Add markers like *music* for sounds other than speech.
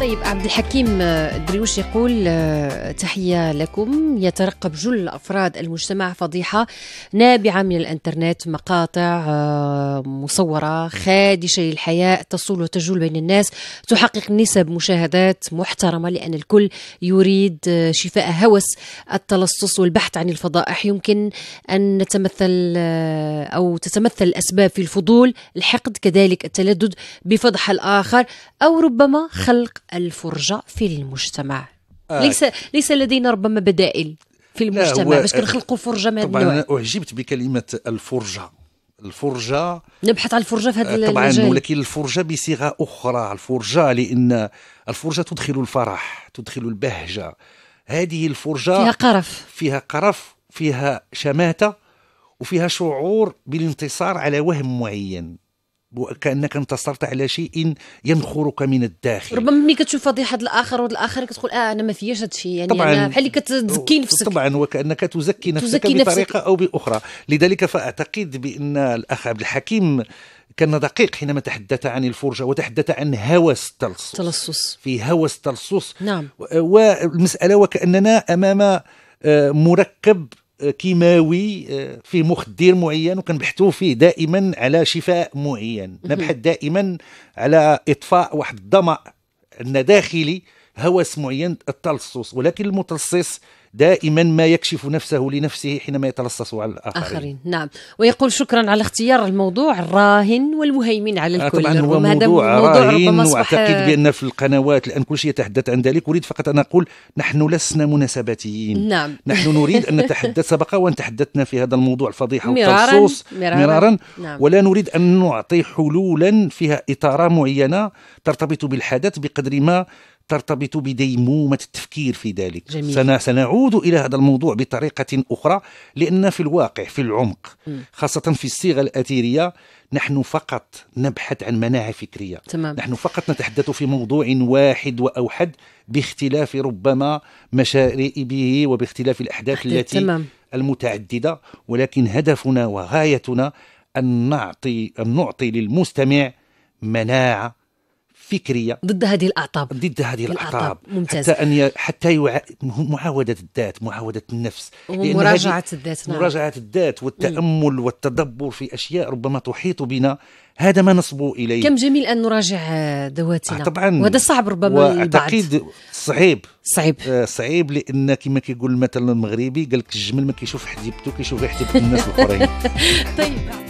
طيب عبد الحكيم آه، دريوش يقول آه، تحية لكم يترقب جل أفراد المجتمع فضيحة نابعة من الإنترنت مقاطع آه، مصورة خادشة للحياة تصول وتجول بين الناس تحقق نسب مشاهدات محترمة لأن الكل يريد شفاء هوس التلصص والبحث عن الفضائح يمكن أن نتمثل أو تتمثل الأسباب في الفضول الحقد كذلك التلذذ بفضح الآخر أو ربما خلق الفرجة في المجتمع آه. ليس ليس لدينا ربما بدائل في المجتمع باش كنخلقوا فرجه من طبعا النوع. اعجبت بكلمه الفرجه الفرجه نبحث على الفرجه في هذا المجال آه، طبعا المجال. ولكن الفرجه بصيغه اخرى الفرجه لان الفرجه تدخل الفرح تدخل البهجه هذه الفرجه فيها قرف فيها قرف فيها شماته وفيها شعور بالانتصار على وهم معين وكانك انتصرت على شيء ينخرك من الداخل ربما ملي كتشوف فضيحه الاخر والاخر كتقول اه انا ما فياش هذا الشيء يعني طبعا أنا بحال اللي كتزكي نفسك طبعا وكانك تزكي نفسك تزكي بطريقه نفسك. او باخرى لذلك فاعتقد بان الاخ عبد الحكيم كان دقيق حينما تحدث عن الفرجة وتحدث عن هوس التلصص تلصص في هوس التلصص نعم والمسألة وكأننا أمام آه، مركب آه، كيماوي آه، في مخدر معين وكنبحثوا فيه دائما على شفاء معين نبحث دائما على اطفاء واحد الظما داخلي هوس معين التلصص ولكن المتلصص دائما ما يكشف نفسه لنفسه حينما يتلصص على الآخرين آخرين. نعم ويقول شكرا على اختيار الموضوع الراهن والمهيمن على آه، الكل طبعا هو موضوع, موضوع راهن واعتقد بأن في القنوات الآن كل شيء يتحدث عن ذلك أريد فقط أن أقول نحن لسنا مناسباتيين نعم نحن نريد أن *laughs* نتحدث سبق وأن تحدثنا في هذا الموضوع الفضيحة والتلصص مرارا, مرارا. نعم. ولا نريد أن نعطي حلولا فيها إطارة معينة ترتبط بالحدث بقدر ما ترتبط بديمومة التفكير في ذلك جميل. سنعود إلى هذا الموضوع بطريقة أخرى لأن في الواقع في العمق خاصة في الصيغة الأثيرية نحن فقط نبحث عن مناعة فكرية تمام. نحن فقط نتحدث في موضوع واحد وأوحد باختلاف ربما مشاريبه وباختلاف الأحداث التي تمام. المتعددة ولكن هدفنا وغايتنا أن نعطي, أن نعطي للمستمع مناعة فكريه ضد هذه الاعطاب ضد هذه الاعطاب ممتاز حتى ان حتى يوع... معاوده الذات معاوده النفس ومراجعه الذات نعم. مراجعه الذات والتامل والتدبر في اشياء ربما تحيط بنا هذا ما نصبو اليه كم جميل ان نراجع ذواتنا آه، طبعا وهذا صعب ربما واعتقد صعيب صعيب آه، صعيب لان كما كيقول المثل المغربي قال لك الجمل ما كيشوف حديبته كيشوف حديبه الناس الاخرين *laughs* طيب